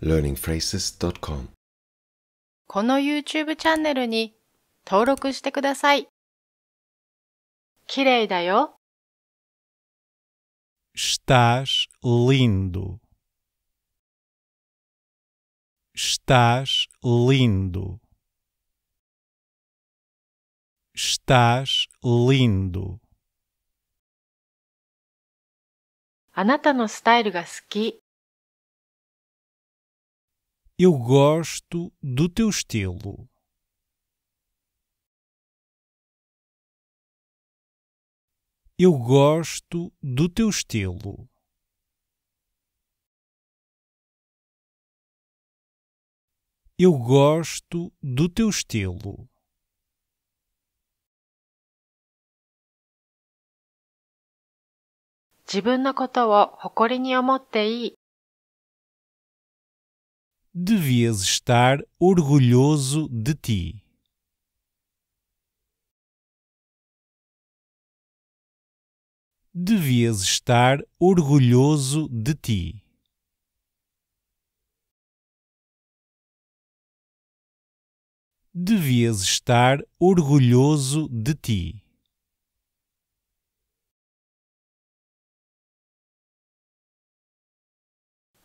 learningphrases.com この YouTube チャンネルに登録してください。きれいだよ。Estás lindo. Estás lindo. Estás lindo. あなたのスタイルが好き。Eu gosto do teu estilo. Eu gosto do teu estilo. Eu gosto do teu estilo devias estar orgulhoso de ti. Devias estar orgulhoso de ti. Devias estar orgulhoso de ti.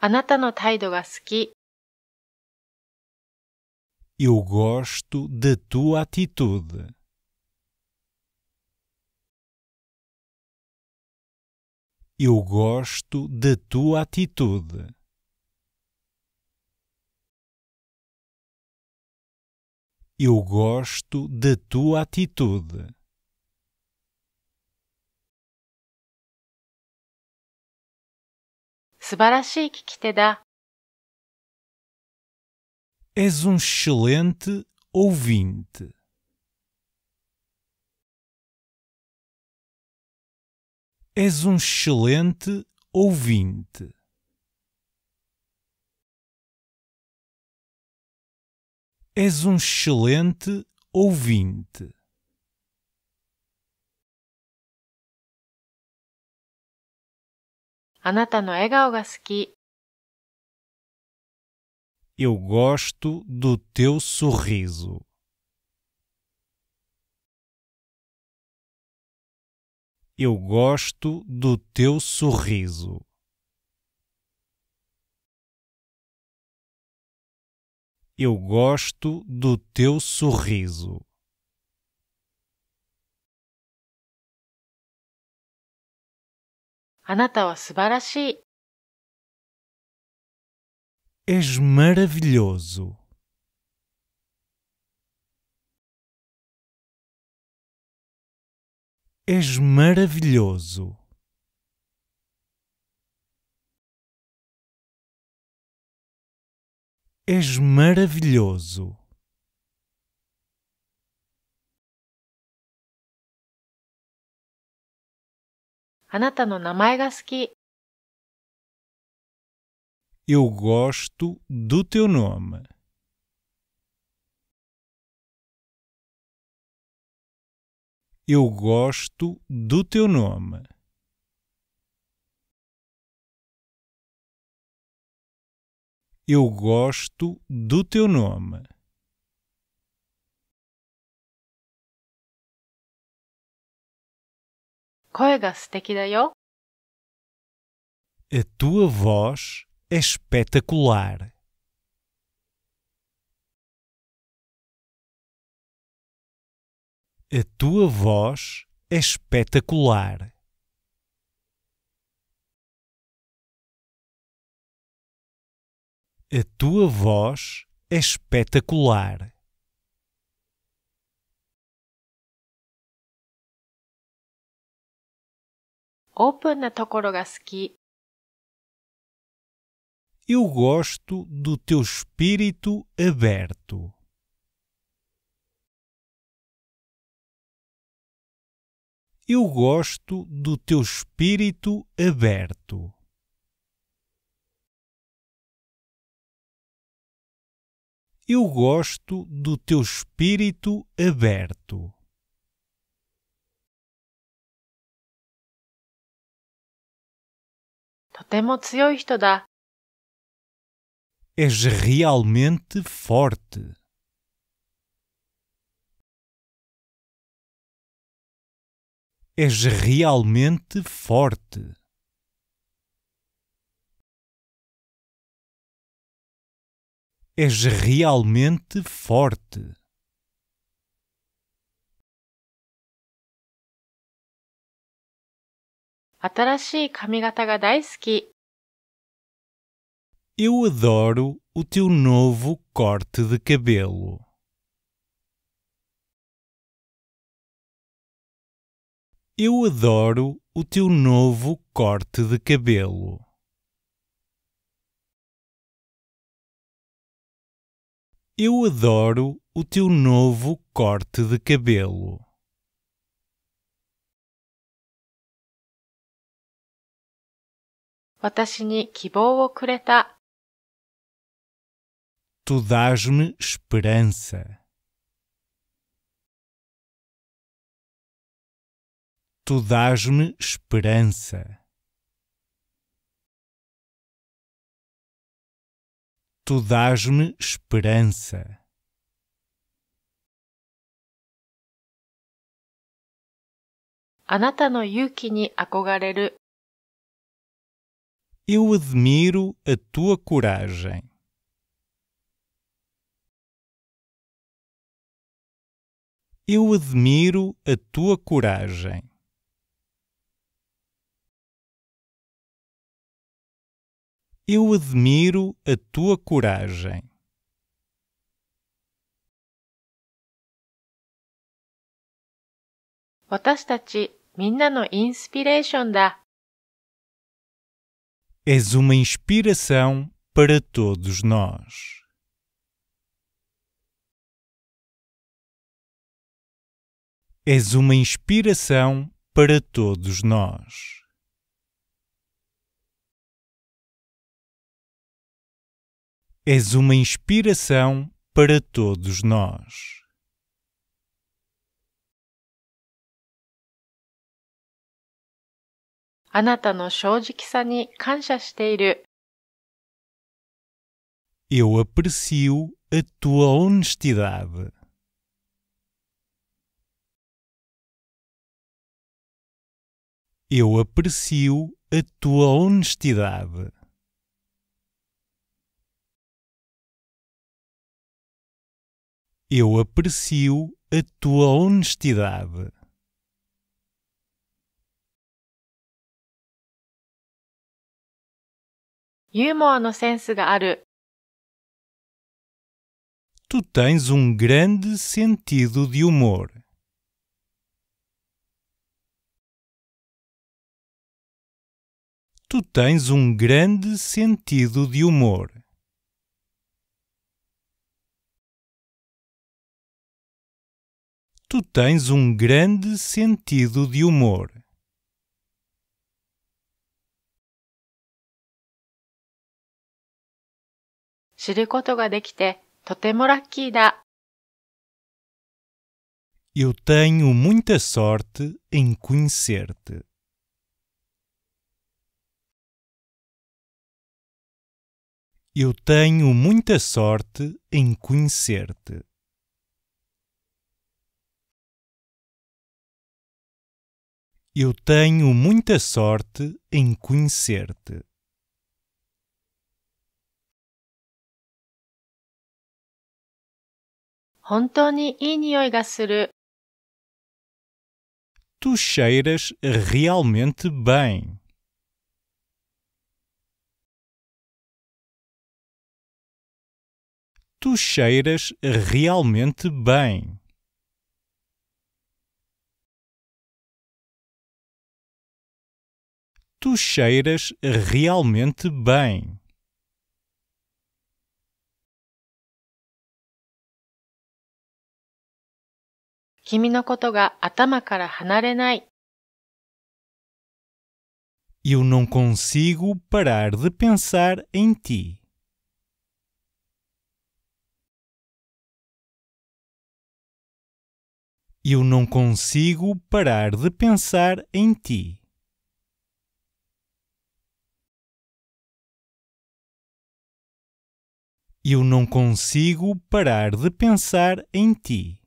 Anata no taido ga suki. Eu gosto da tua atitude. Eu gosto da tua atitude. Eu gosto da tua atitude. Subarashi kikite da. És um excelente ouvinte. És um excelente ouvinte. És um excelente ouvinte. Anata no ga eu gosto do teu sorriso. Eu gosto do teu sorriso. Eu gosto do teu sorriso. Anata És maravilhoso. És maravilhoso. És maravilhoso. Anata no eu gosto do teu nome. Eu gosto do teu nome. Eu gosto do teu nome. A tua voz é espetacular. A tua voz é espetacular. A tua voz é espetacular. Open na tokoro ga eu gosto do teu espírito aberto. Eu gosto do teu espírito aberto. Eu gosto do teu espírito aberto. Totemo És realmente forte. És realmente forte. És realmente forte. Atarashi Kamigata ga daisuki. Eu adoro o teu novo corte de cabelo. Eu adoro o teu novo corte de cabelo. Eu adoro o teu novo corte de cabelo. Watashi ni kibou o kureta tu dás-me esperança. Tu dás-me esperança. Tu dás-me esperança. Eu admiro a tua coragem. Eu admiro a tua coragem. Eu admiro a tua coragem. És uma inspiração para todos nós. és uma inspiração para todos nós. És uma inspiração para todos nós. Eu aprecio a tua honestidade. Eu aprecio a tua honestidade. Eu aprecio a tua honestidade. Humor no senso がある. Tu tens um grande sentido de humor. Tu tens um grande sentido de humor. Tu tens um grande sentido de humor. Eu tenho muita sorte em conhecer-te. Eu tenho muita sorte em conhecer-te. Eu tenho muita sorte em conhecer-te. Tu cheiras realmente bem. Tu cheiras realmente bem. Tu cheiras realmente bem. Kimi no atama kara Eu não consigo parar de pensar em ti. Eu não consigo parar de pensar em ti. Eu não consigo parar de pensar em ti.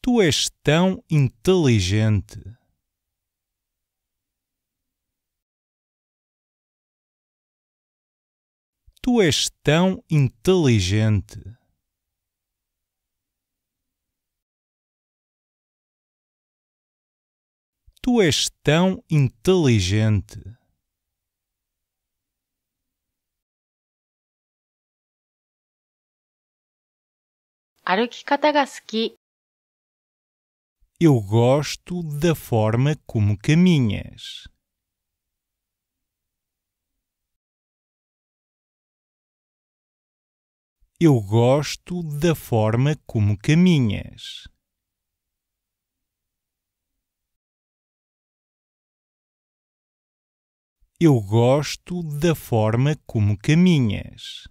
Tu és tão inteligente. Tu és tão inteligente. Tu és tão inteligente. Eu gosto da forma como caminhas. Eu gosto da forma como caminhas. Eu gosto da forma como caminhas.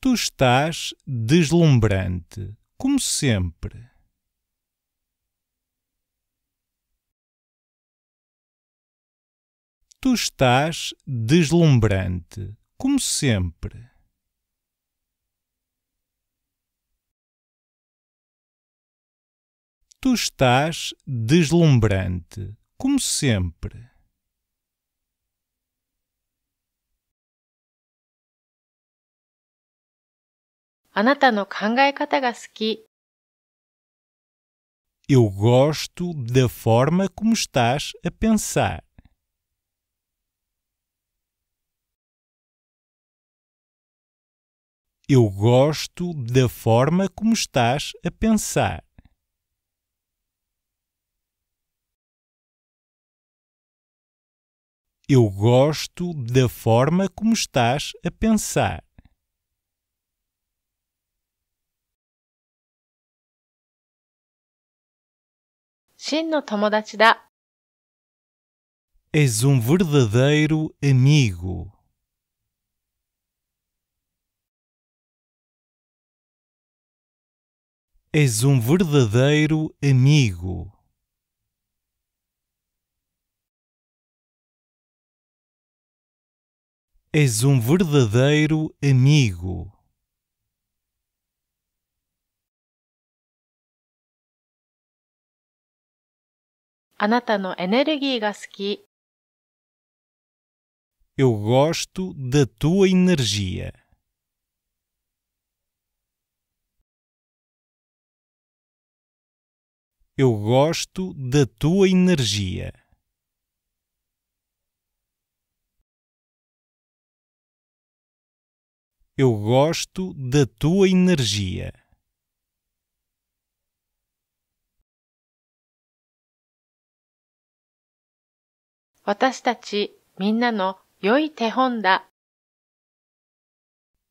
Tu estás deslumbrante, como sempre. tu estás deslumbrante, como sempre. Tu estás deslumbrante, como sempre. Eu gosto da forma como estás a pensar. Eu gosto da forma como estás a pensar. Eu gosto da forma como estás a pensar. Shin no tomodachi da. És um verdadeiro amigo. És um verdadeiro amigo. És um verdadeiro amigo. Anata no energia ga suki. Eu gosto da tua energia. Eu gosto da tua energia. Eu gosto da tua energia.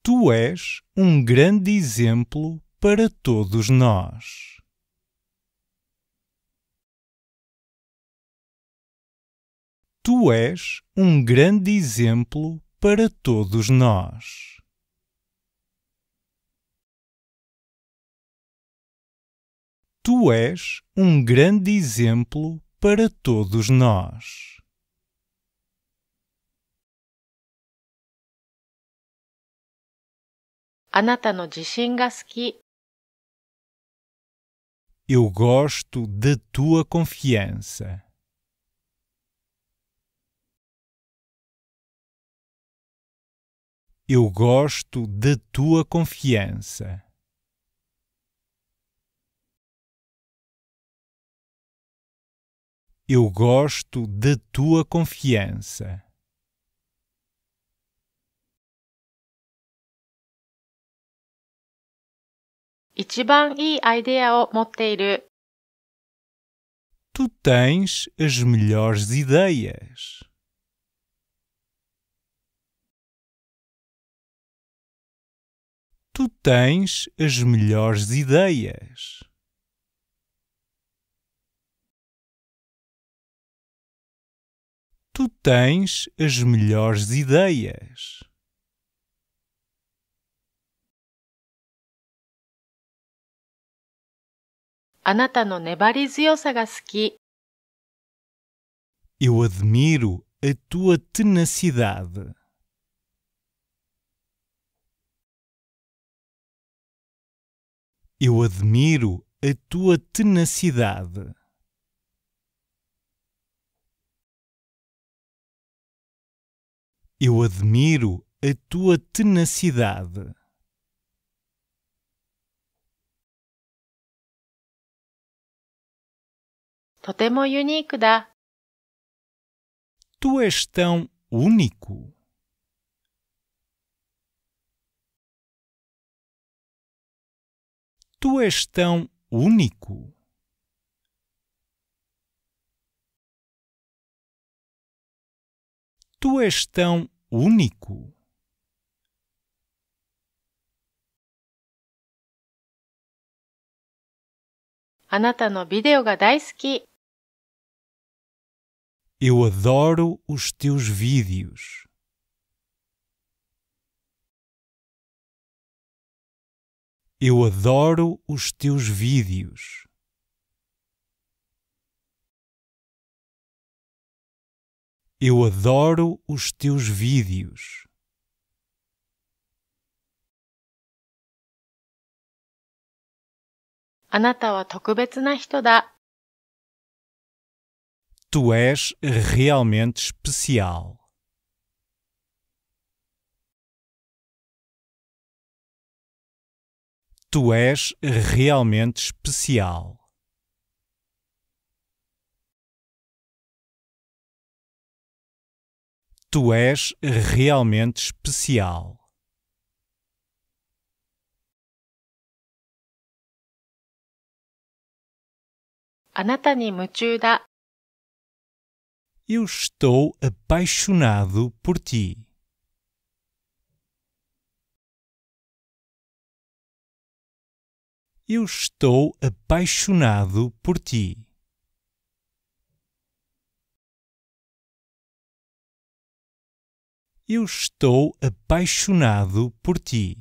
Tu és um grande exemplo para todos nós. tu és um grande exemplo para todos nós. Tu és um grande exemplo para todos nós. Eu gosto da tua confiança. Eu gosto da tua confiança. Eu gosto da tua confiança. Tu tens as melhores ideias. Tu tens as melhores ideias. Tu tens as melhores ideias. Eu admiro a tua tenacidade. Eu admiro a tua tenacidade. Eu admiro a tua tenacidade. Totemo uniku da. Tu és tão único. Tu és tão único. Tu és tão único. Anata no ga Eu adoro os teus vídeos. Eu adoro os teus vídeos. Eu adoro os teus vídeos. Tu és realmente especial. Tu és realmente especial. Tu és realmente especial. Eu estou apaixonado por ti. Eu estou apaixonado por ti. Eu estou apaixonado por ti.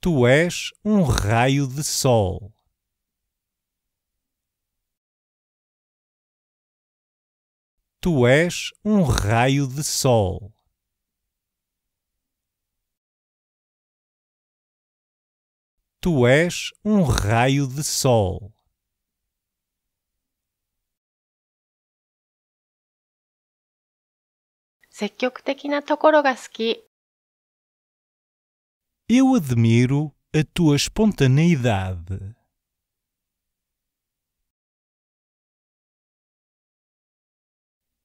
Tu és um raio de sol. Tu és um raio de sol. Tu és um raio de sol. Eu admiro a tua espontaneidade.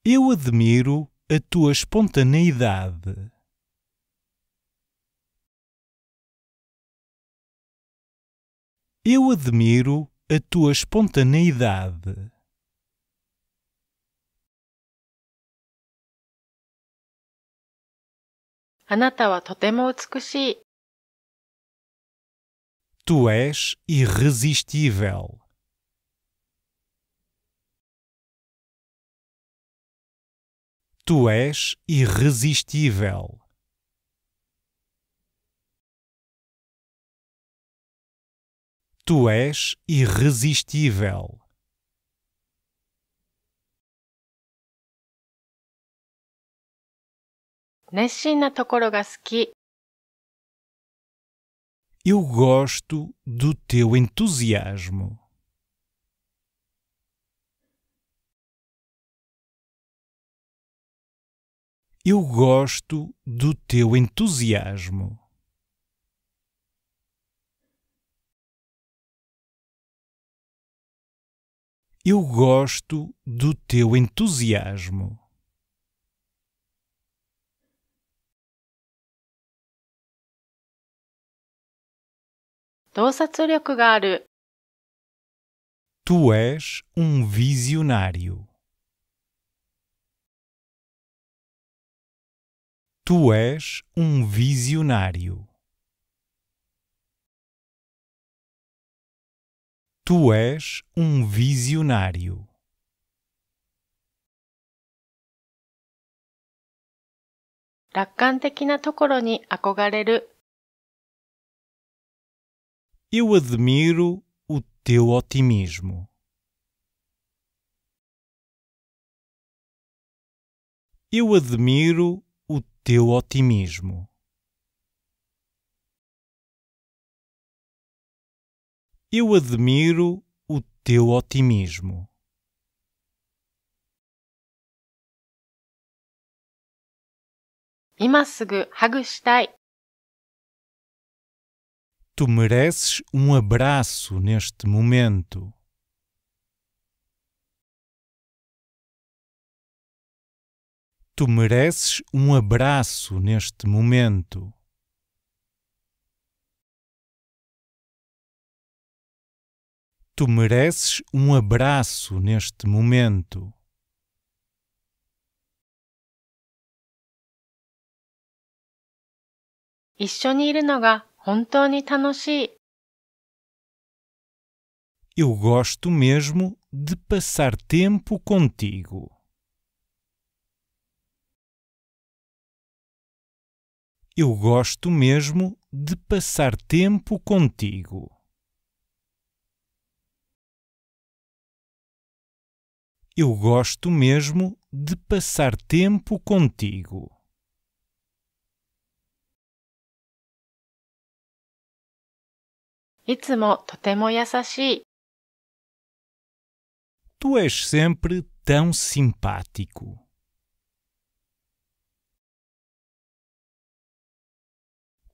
Eu admiro a tua espontaneidade. Eu admiro a tua espontaneidade. Tu és irresistível. Tu és irresistível. Tu és irresistível. Eu gosto do teu entusiasmo. Eu gosto do teu entusiasmo. Eu gosto do teu entusiasmo. Tu és um visionário. Tu és um visionário. Tu és um visionário. Eu admiro o teu otimismo. Eu admiro teu otimismo. Eu admiro o teu otimismo. Tu mereces um abraço neste momento. Tu mereces um abraço neste momento. Tu mereces um abraço neste momento. Eu gosto mesmo de passar tempo contigo. Eu gosto mesmo de passar tempo contigo. Eu gosto mesmo de passar tempo contigo. Tu és sempre tão simpático.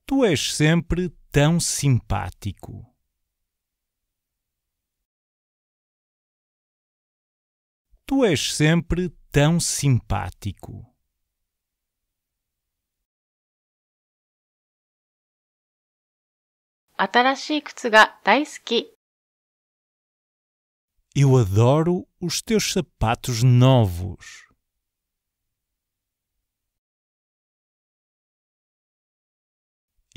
Tu és sempre tão simpático. Tu és sempre tão simpático. Eu adoro os teus sapatos novos.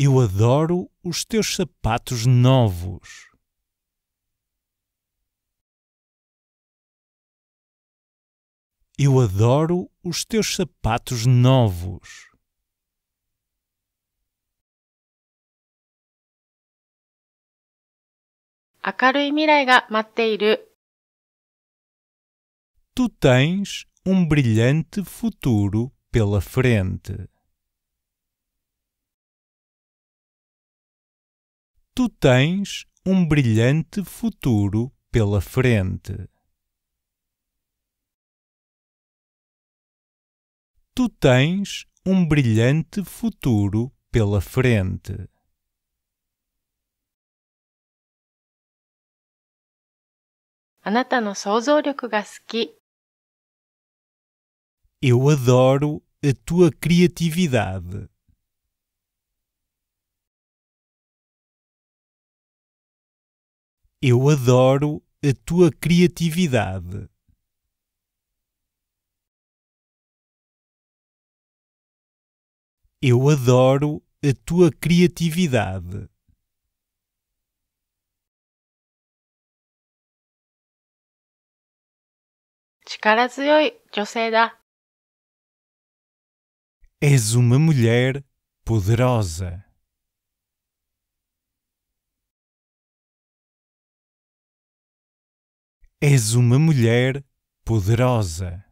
Eu adoro os teus sapatos novos. Eu adoro os teus sapatos novos. Tu tens um brilhante futuro pela frente. tu tens um brilhante futuro pela frente. Tu tens um brilhante futuro pela frente. Eu adoro a tua criatividade. Eu adoro a tua criatividade. Eu adoro a tua criatividade. És uma mulher poderosa. És uma mulher poderosa.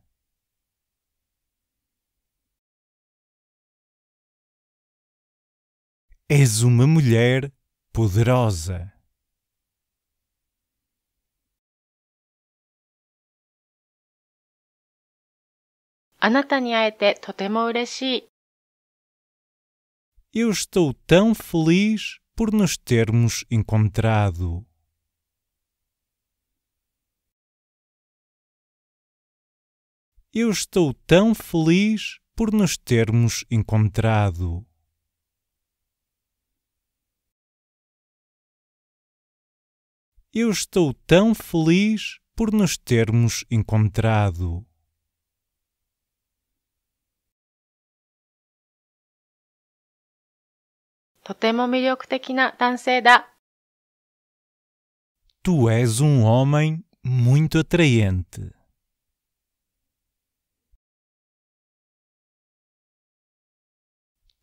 És uma mulher poderosa. Anata ni aete totemo ureshii. Eu estou tão feliz por nos termos encontrado. Eu estou tão feliz por nos termos encontrado. Eu estou tão feliz por nos termos encontrado. Tu és um homem muito atraente.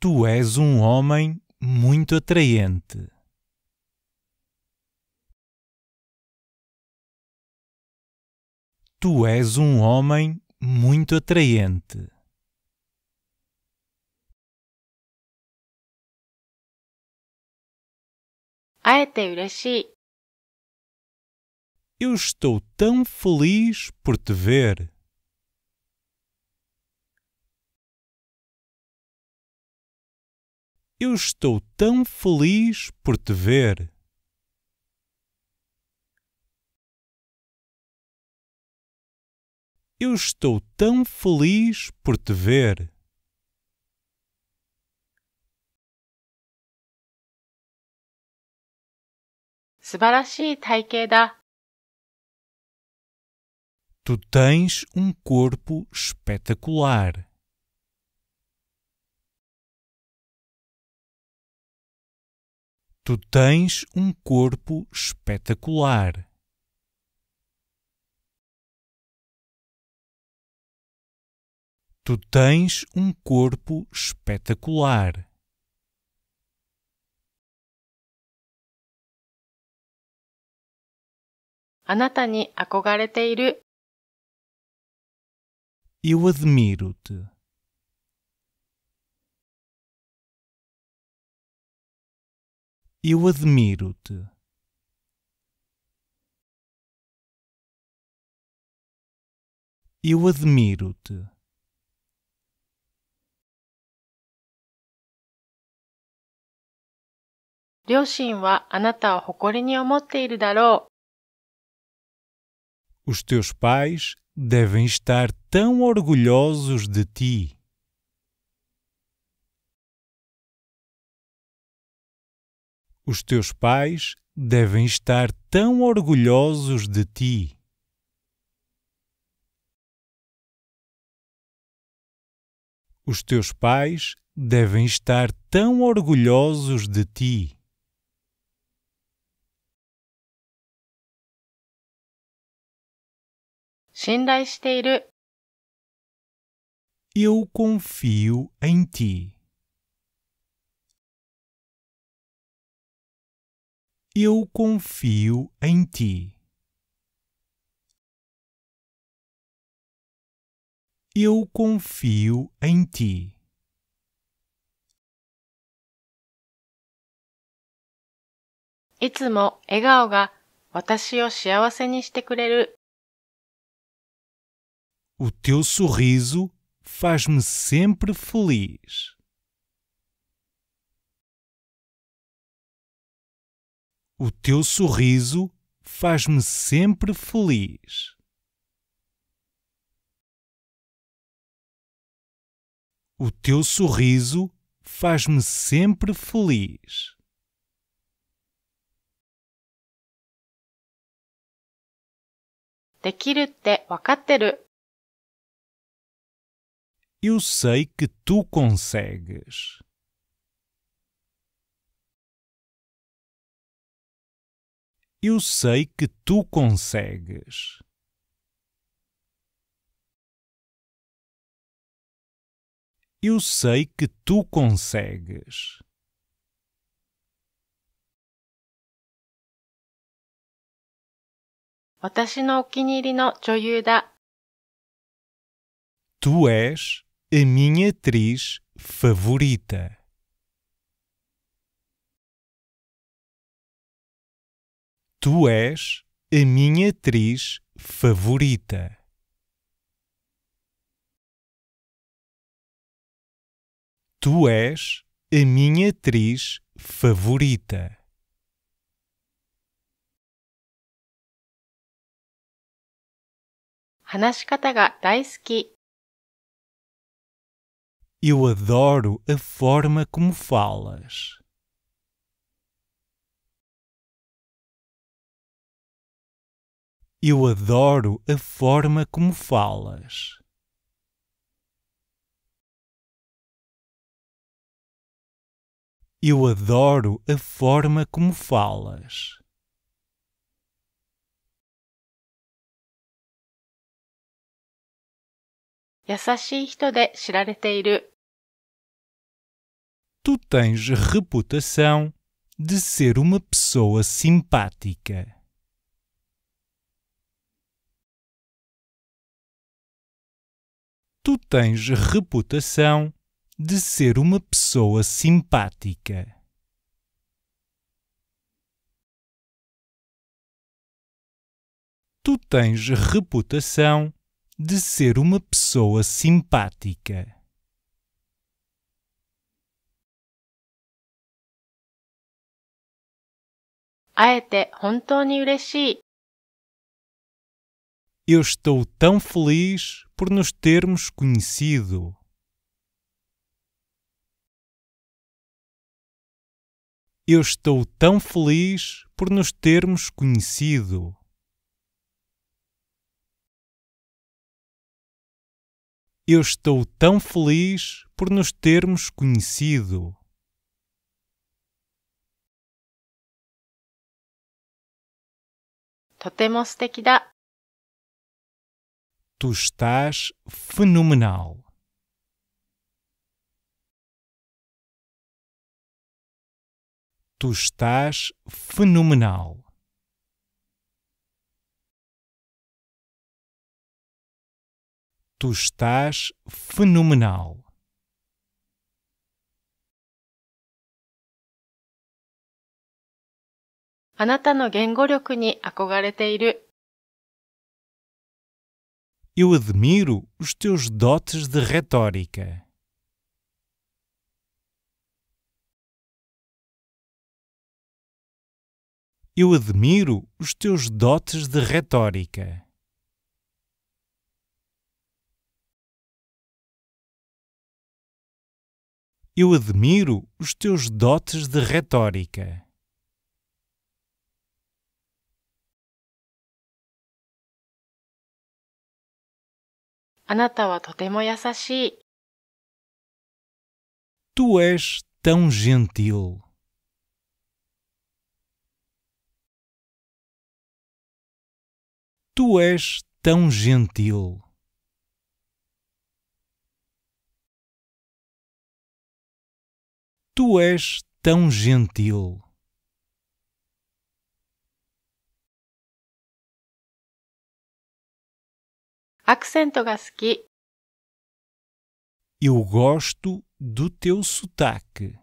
Tu és um homem muito atraente. Tu és um homem muito atraente. Eu estou tão feliz por te ver. Eu estou tão feliz por te ver. Eu estou tão feliz por te ver. Tu tens um corpo espetacular. Tu tens um corpo espetacular. Tu tens um corpo espetacular. Eu admiro-te. Eu admiro-te. Eu admiro-te. Os teus pais devem estar tão orgulhosos de ti. Os teus pais devem estar tão orgulhosos de ti. Os teus pais devem estar tão orgulhosos de ti. Eu confio em ti. Eu confio em ti. Eu confio em ti. O teu sorriso faz-me sempre feliz. O teu sorriso faz-me sempre feliz. O teu sorriso faz-me sempre feliz. Eu sei que tu consegues. Eu sei que tu consegues. Eu sei que tu consegues. Tu és a minha atriz favorita. Tu és a minha atriz favorita. Tu és a minha atriz favorita. Eu adoro a forma como falas. Eu adoro a forma como falas. Eu adoro a forma como falas. Tu tens reputação de ser uma pessoa simpática. tu tens reputação de ser uma pessoa simpática. Tu tens reputação de ser uma pessoa simpática. Eu estou tão feliz por nos termos conhecido. Eu estou tão feliz por nos termos conhecido. Eu estou tão feliz por nos termos conhecido. Totemo Tu estás fenomenal. Tu estás fenomenal. Tu estás fenomenal. a no eu admiro os teus dotes de retórica. Eu admiro os teus dotes de retórica. Eu admiro os teus dotes de retórica. あなたはとても優しい。Tu és tão gentil. Tu és tão gentil. Tu és tão gentil. Accento gasuki. Eu gosto do teu sotaque.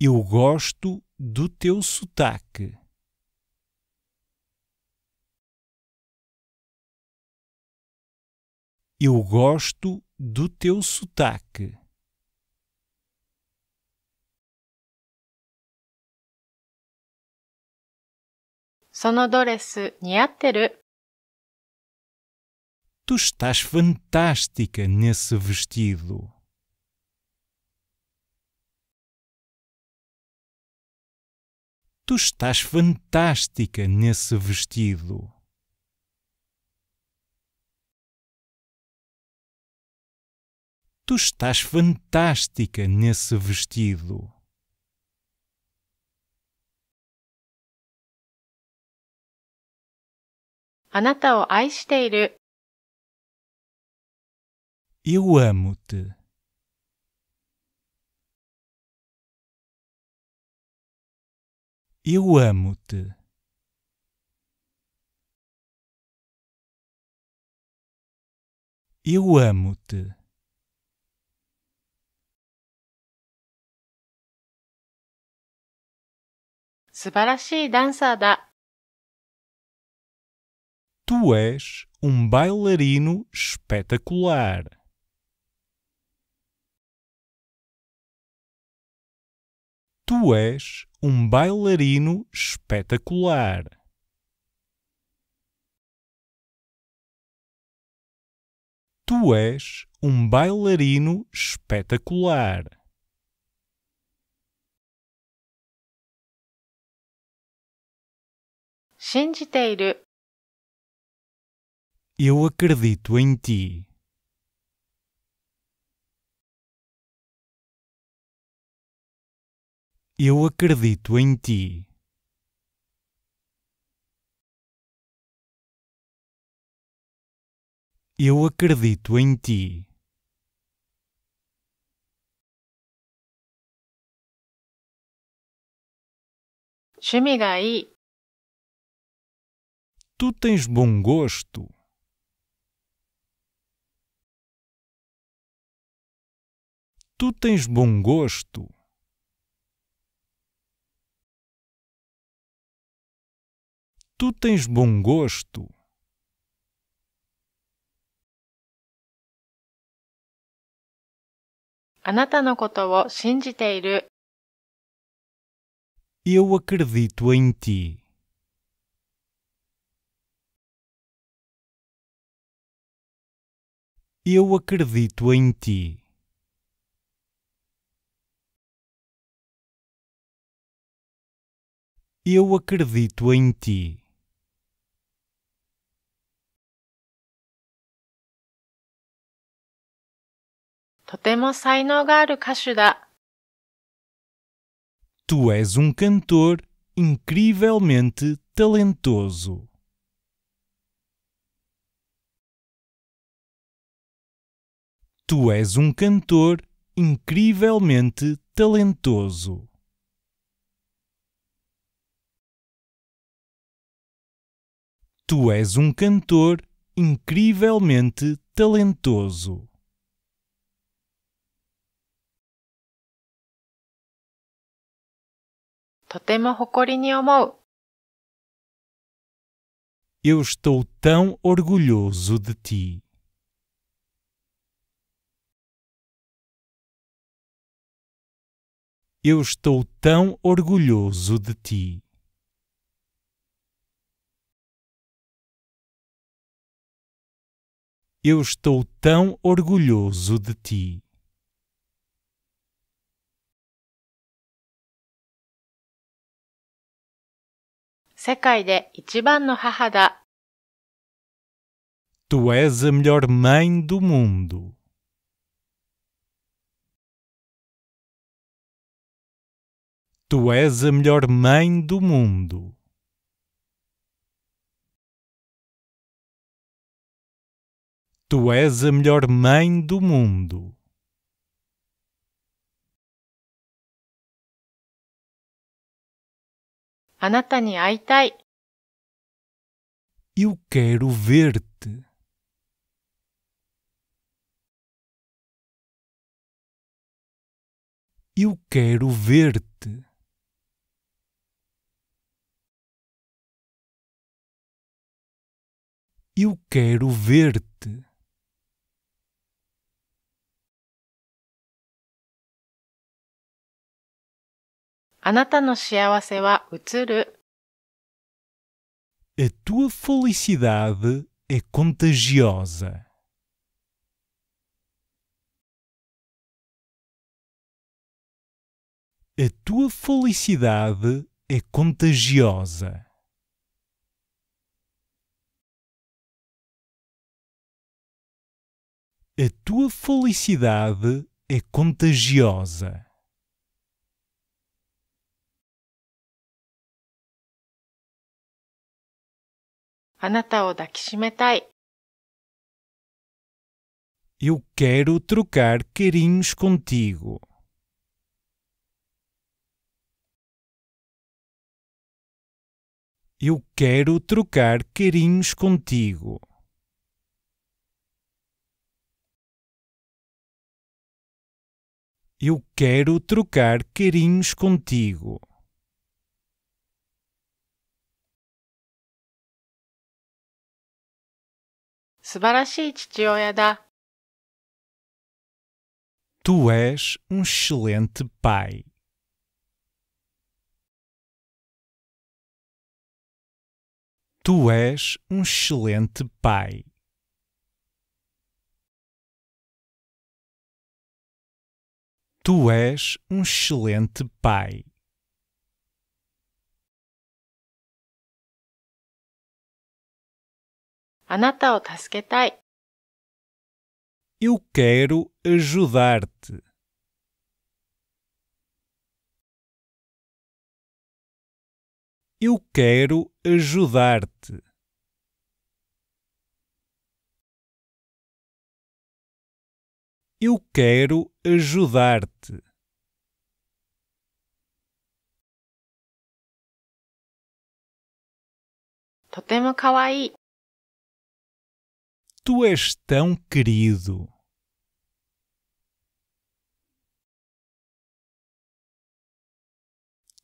Eu gosto do teu sotaque. Eu gosto do teu sotaque. そのドレス似合ってる。Tu estás fantástica nesse vestido. Tu estás fantástica nesse vestido. Tu estás fantástica nesse vestido. あなたを愛している。Eu amo-te. Eu amo-te. Eu amo-te. Subarashii dancer da. Tu és um bailarino espetacular. Tu és um bailarino espetacular. Tu és um bailarino espetacular. Shinjiteiru eu acredito em ti. Eu acredito em ti. Eu acredito em ti. Tu tens bom gosto. Tu tens bom gosto. Tu tens bom gosto. Eu acredito em ti. Eu acredito em ti. Eu acredito em ti. Tu és um cantor incrivelmente talentoso. Tu és um cantor incrivelmente talentoso. Tu és um cantor incrivelmente talentoso. Eu estou tão orgulhoso de ti. Eu estou tão orgulhoso de ti. Eu estou tão orgulhoso de ti. Tu és a melhor mãe do mundo. Tu és a melhor mãe do mundo. Tu és a melhor mãe do mundo. Eu quero ver-te. Eu quero ver-te. Eu quero ver-te. A nata no shiawase wa A tua felicidade é contagiosa. A tua felicidade é contagiosa. A tua felicidade é contagiosa. あなたを抱きしめたい。Eu quero trocar carinhos contigo. Eu quero trocar carinhos contigo. Eu quero trocar carinhos contigo. 素晴らしい父親だ。Tu és um excelente pai. Tu és um excelente pai. Tu és um excelente pai. あなたを助けたい。Eu quero ajudar-te. Eu quero ajudar-te. Eu quero ajudar-te. Totemo kawaii. Tu és tão querido.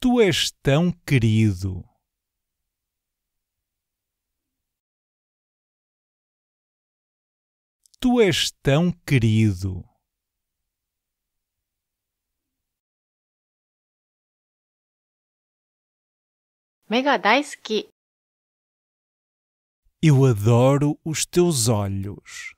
Tu és tão querido. Tu és tão querido. Mega daisuki. Eu adoro os teus olhos.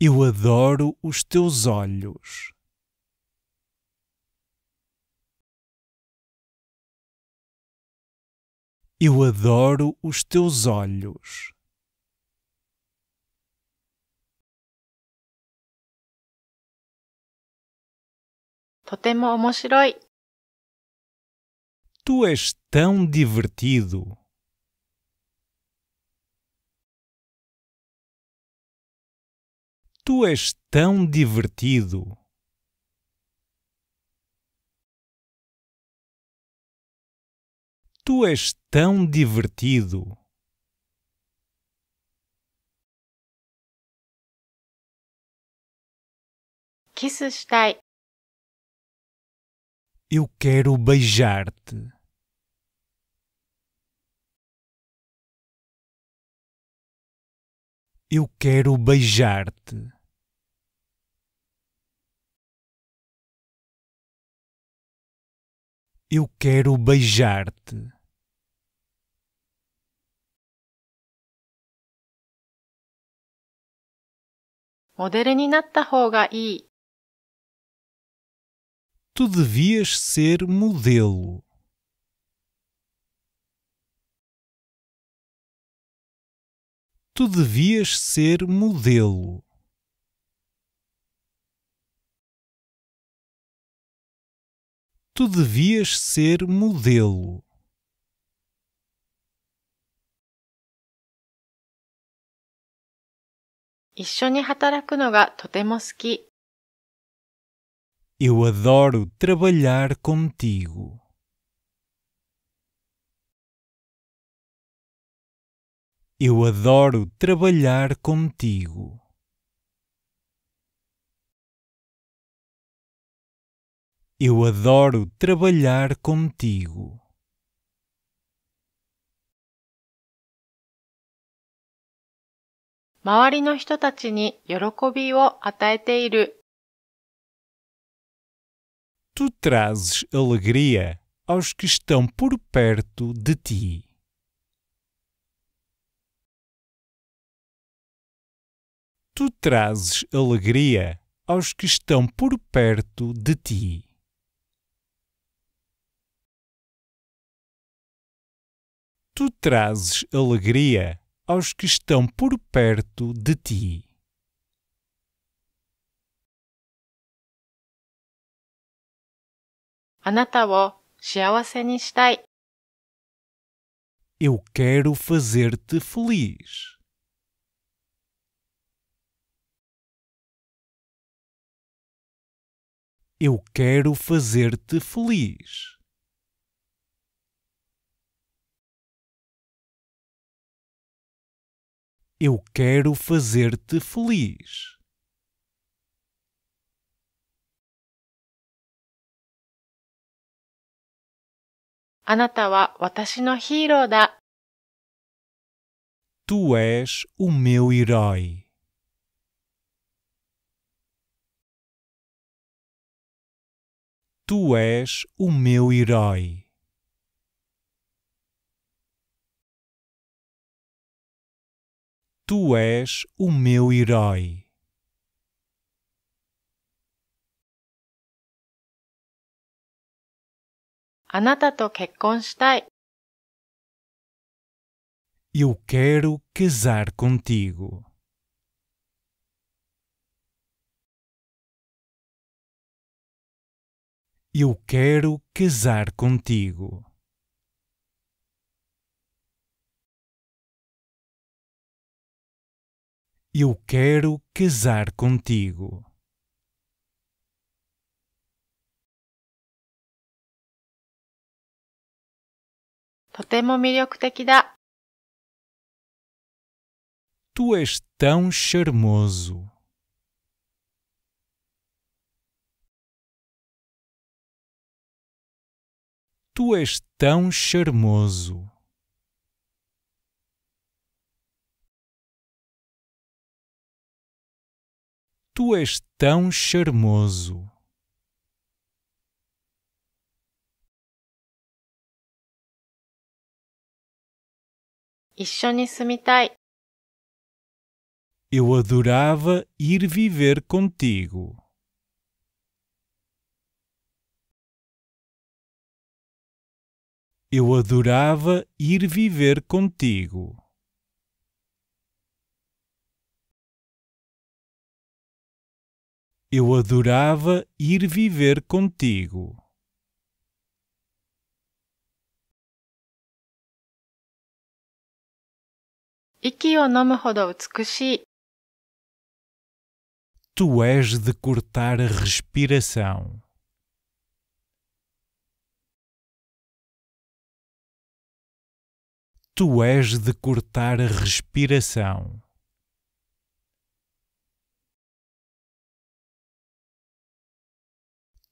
Eu adoro os teus olhos. Eu adoro os teus olhos. Totemo Tu és tão divertido. Tu és tão divertido. Tu és tão divertido. Kisses Eu quero beijar-te. Eu quero beijar-te. Eu quero beijar-te. Tu devias ser modelo. tu devias ser modelo. Tu devias ser modelo. Eu adoro trabalhar contigo. Eu adoro trabalhar contigo. Eu adoro trabalhar contigo. no Tu trazes alegria aos que estão por perto de ti. Tu trazes alegria aos que estão por perto de ti. Tu trazes alegria aos que estão por perto de ti. Eu quero fazer-te feliz. Eu quero fazer-te feliz. Eu quero fazer-te feliz. Anata wa watashi no Tu és o meu herói. Tu és o meu herói. Tu és o meu herói. Eu quero casar contigo. Eu quero casar contigo. Eu quero casar contigo. Tu és tão charmoso. Tu és tão charmoso. Tu és tão charmoso. Eu adorava ir viver contigo. Eu adorava ir viver contigo. Eu adorava ir viver contigo. Iki o nomu Tu és de cortar a respiração. tu és de cortar a respiração.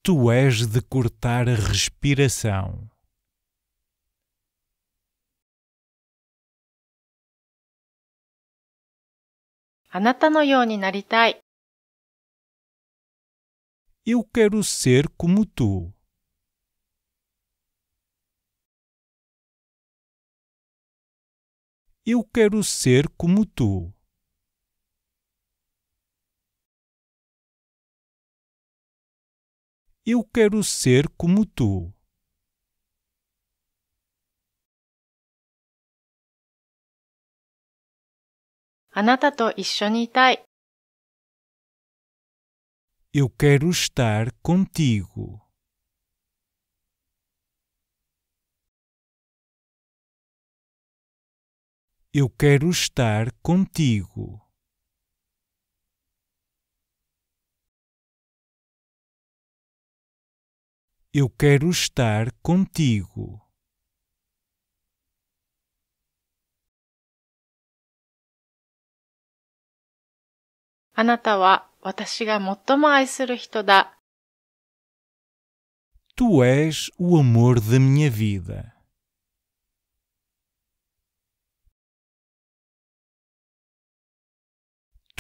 Tu és de cortar a respiração. Eu quero ser como tu. Eu quero ser como tu. Eu quero ser como tu. Eu quero estar contigo. Eu quero estar contigo. Eu quero estar contigo. Anata wa watashi ga Tu és o amor da minha vida.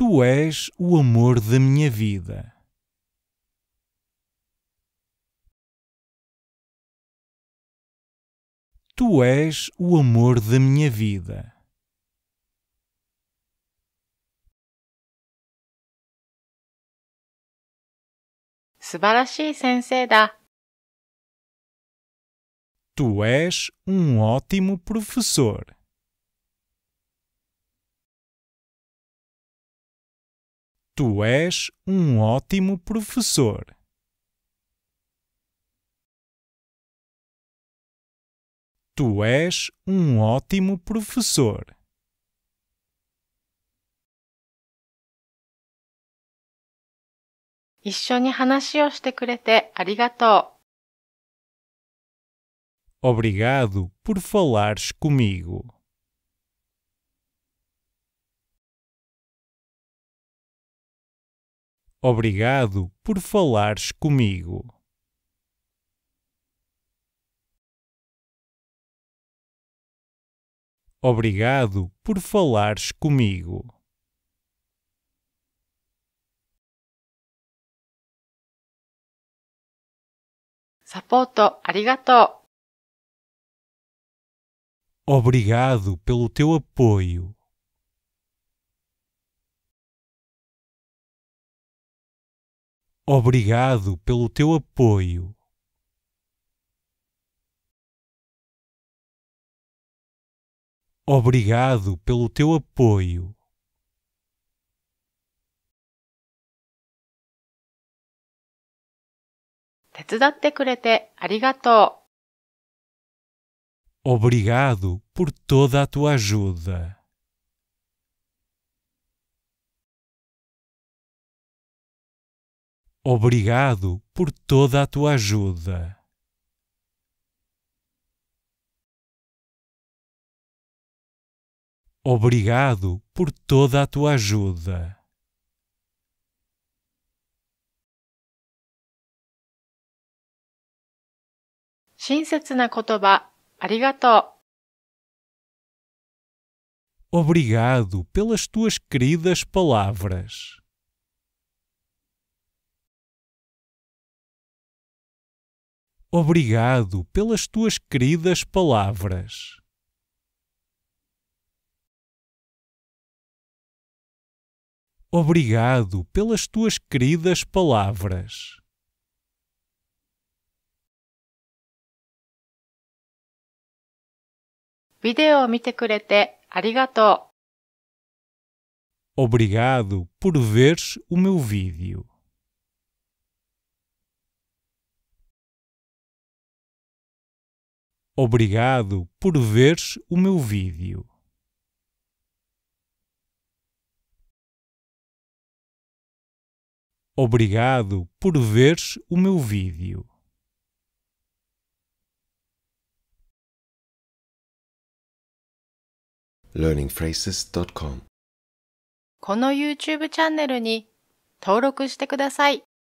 Tu és o amor da minha vida. Tu és o amor da minha vida. Tu és um ótimo professor. Tu és um ótimo professor. Tu és um ótimo professor. Obrigado por falares comigo. Obrigado por falares comigo. Obrigado por falares comigo. Sapoto, arigato. Obrigado pelo teu apoio. Obrigado pelo teu apoio. Obrigado pelo teu apoio. Obrigado por toda a tua ajuda. Obrigado por toda a tua ajuda. Obrigado por toda a tua ajuda. Obrigado pelas tuas queridas palavras. Obrigado pelas tuas queridas palavras. Obrigado pelas tuas queridas palavras. Obrigado por veres o meu vídeo. Obrigado por veres o meu vídeo. Obrigado por veres o meu vídeo. learningphrases.com このチャンネルに登録してください。